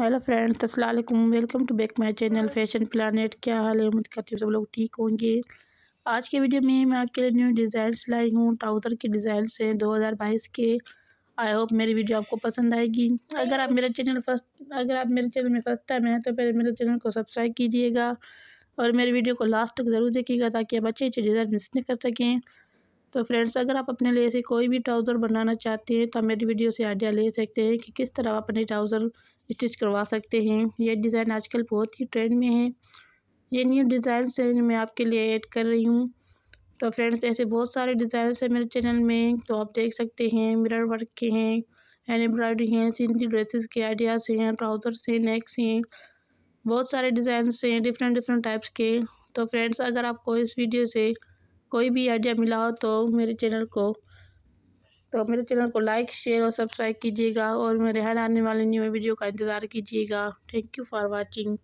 hello friends Aslam welcome to back my channel fashion planet क्या हाल है उम्मीद करती हूँ सब लोग ठीक होंगे आज के वीडियो में मैं आपके लिए न्यू डिज़ाइंस लाई हूँ ट्राउज़र के डिज़ाइन हैं 2022 के आई होप मेरी वीडियो आपको पसंद आएगी अगर आप मेरे चैनल फर्स्ट अगर आप मेरे चैनल में फर्स्ट टाइम हैं तो पहले मेरे चैनल को सब्सक्राइब कीजिएगा और मेरे वीडियो को लास्ट तक ज़रूर देखिएगा ताकि आप अच्छे अच्छे डिज़ाइन मिस नहीं कर सकें तो फ्रेंड्स अगर आप अपने लिए ऐसे कोई भी ट्राउज़र बनाना चाहते हैं तो मेरी वीडियो से आइडिया ले सकते हैं कि किस तरह आप अपने ट्राउज़र स्टिच करवा सकते हैं यह डिज़ाइन आजकल बहुत ही ट्रेंड में है ये न्यू डिज़ाइंस हैं जो मैं आपके लिए ऐड कर रही हूँ तो फ्रेंड्स ऐसे बहुत सारे डिज़ाइंस हैं मेरे चैनल में तो आप देख सकते हैं मिरर वर्क के हैं एंड एम्ब्रॉयडरी हैं सिंधी ड्रेसेस के आइडियाज़ हैं ट्राउज़र्स हैं नेक्स हैं बहुत सारे डिज़ाइंस हैं डिफरेंट डिफरेंट टाइप्स के तो फ्रेंड्स अगर आपको इस वीडियो से कोई भी आइडिया मिला हो तो मेरे चैनल को तो मेरे चैनल को लाइक शेयर और सब्सक्राइब कीजिएगा और मेरे हर आने वाले न्यू वीडियो का इंतज़ार कीजिएगा थैंक यू फॉर वॉचिंग